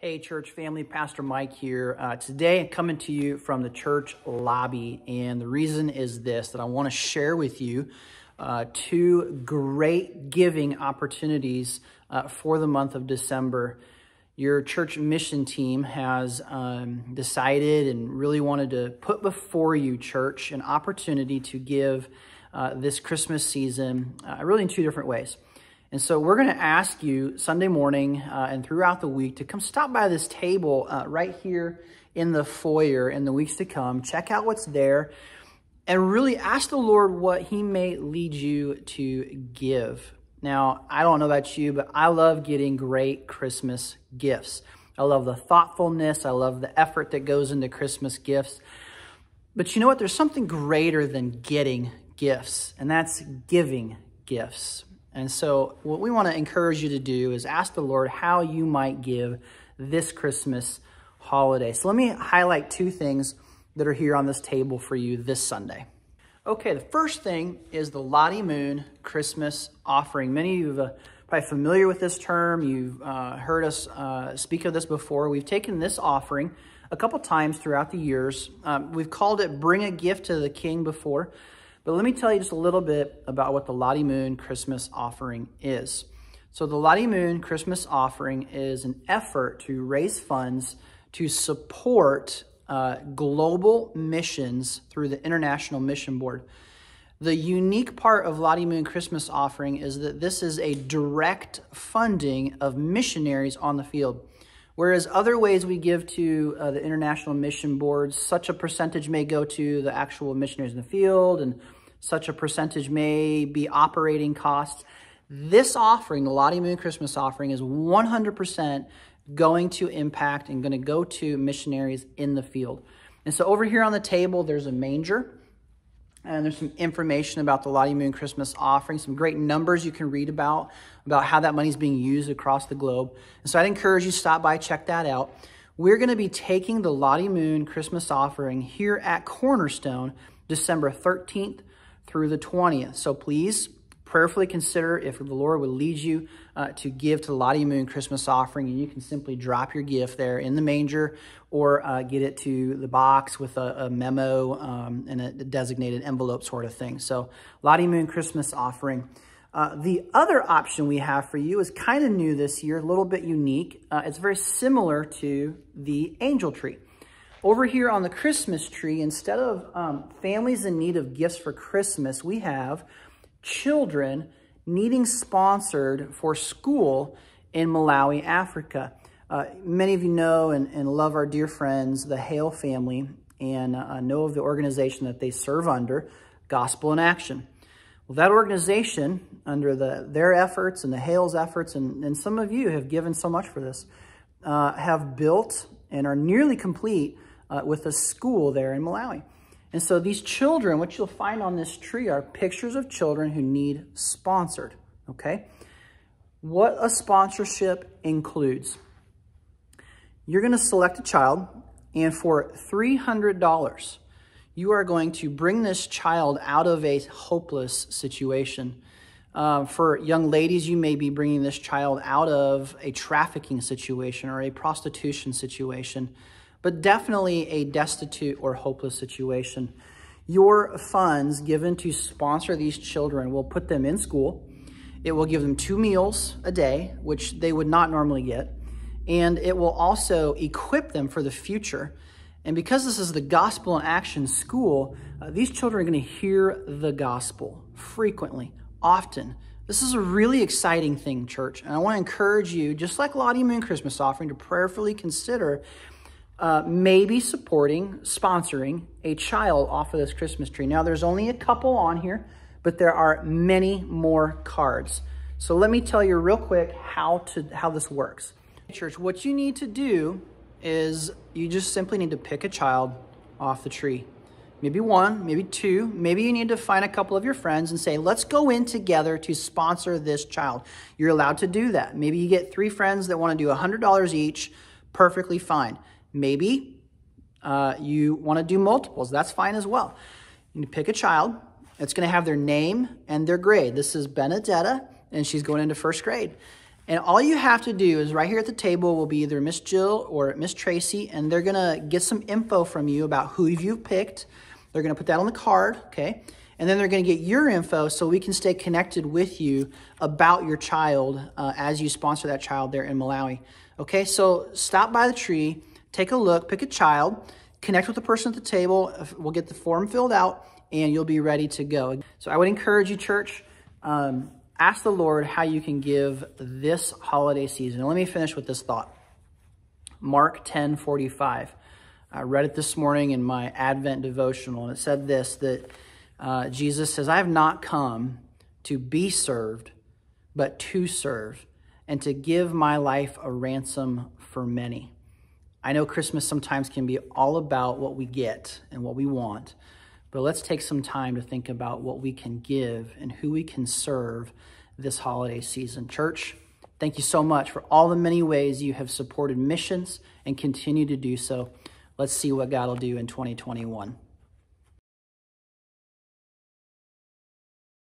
Hey, church family, Pastor Mike here. Uh, today, I'm coming to you from the church lobby, and the reason is this that I want to share with you uh, two great giving opportunities uh, for the month of December. Your church mission team has um, decided and really wanted to put before you, church, an opportunity to give uh, this Christmas season uh, really in two different ways. And so we're going to ask you Sunday morning uh, and throughout the week to come stop by this table uh, right here in the foyer in the weeks to come. Check out what's there and really ask the Lord what he may lead you to give. Now, I don't know about you, but I love getting great Christmas gifts. I love the thoughtfulness. I love the effort that goes into Christmas gifts. But you know what? There's something greater than getting gifts, and that's giving gifts. And so, what we want to encourage you to do is ask the Lord how you might give this Christmas holiday. So, let me highlight two things that are here on this table for you this Sunday. Okay, the first thing is the Lottie Moon Christmas offering. Many of you are uh, probably familiar with this term. You've uh, heard us uh, speak of this before. We've taken this offering a couple times throughout the years. Um, we've called it Bring a Gift to the King before. But let me tell you just a little bit about what the Lottie Moon Christmas offering is. So the Lottie Moon Christmas offering is an effort to raise funds to support uh, global missions through the International Mission Board. The unique part of Lottie Moon Christmas offering is that this is a direct funding of missionaries on the field. Whereas other ways we give to uh, the international mission boards, such a percentage may go to the actual missionaries in the field and such a percentage may be operating costs. This offering, the Lottie Moon Christmas offering, is 100% going to impact and going to go to missionaries in the field. And so over here on the table, there's a manger. And there's some information about the Lottie Moon Christmas offering, some great numbers you can read about, about how that money is being used across the globe. And so I'd encourage you stop by, check that out. We're going to be taking the Lottie Moon Christmas offering here at Cornerstone December 13th through the 20th. So please prayerfully consider if the Lord would lead you uh, to give to the Lottie Moon Christmas offering, and you can simply drop your gift there in the manger or uh, get it to the box with a, a memo um, and a designated envelope sort of thing. So Lottie Moon Christmas offering. Uh, the other option we have for you is kind of new this year, a little bit unique. Uh, it's very similar to the angel tree. Over here on the Christmas tree, instead of um, families in need of gifts for Christmas, we have children needing sponsored for school in Malawi, Africa. Uh, many of you know and, and, love our dear friends, the Hale family, and uh, know of the organization that they serve under, Gospel in Action. Well, that organization, under the, their efforts and the Hale's efforts, and, and some of you have given so much for this, uh, have built and are nearly complete uh, with a school there in Malawi. And so these children, what you'll find on this tree are pictures of children who need sponsored, okay? What a sponsorship includes. You're gonna select a child and for $300, you are going to bring this child out of a hopeless situation. Uh, for young ladies, you may be bringing this child out of a trafficking situation or a prostitution situation but definitely a destitute or hopeless situation. Your funds given to sponsor these children will put them in school. It will give them two meals a day, which they would not normally get. And it will also equip them for the future. And because this is the gospel in action school, uh, these children are going to hear the gospel frequently, often. This is a really exciting thing, church. And I want to encourage you, just like Lottie Moon Christmas offering, to prayerfully consider uh, maybe supporting, sponsoring a child off of this Christmas tree. Now, there's only a couple on here, but there are many more cards. So let me tell you real quick how to how this works. Church, what you need to do is you just simply need to pick a child off the tree. Maybe one, maybe two, maybe you need to find a couple of your friends and say, let's go in together to sponsor this child. You're allowed to do that. Maybe you get three friends that want to do $100 each, perfectly fine. Maybe uh, you want to do multiples. That's fine as well. You pick a child. It's going to have their name and their grade. This is Benedetta, and she's going into first grade. And all you have to do is right here at the table will be either Miss Jill or Miss Tracy, and they're going to get some info from you about who you've picked. They're going to put that on the card, okay? And then they're going to get your info so we can stay connected with you about your child uh, as you sponsor that child there in Malawi. Okay, so stop by the tree Take a look, pick a child, connect with the person at the table. We'll get the form filled out and you'll be ready to go. So I would encourage you, church, um, ask the Lord how you can give this holiday season. Let me finish with this thought. Mark 10, 45. I read it this morning in my Advent devotional, and it said this, that uh, Jesus says, I have not come to be served, but to serve, and to give my life a ransom for many. I know Christmas sometimes can be all about what we get and what we want, but let's take some time to think about what we can give and who we can serve this holiday season. Church, thank you so much for all the many ways you have supported missions and continue to do so. Let's see what God will do in 2021.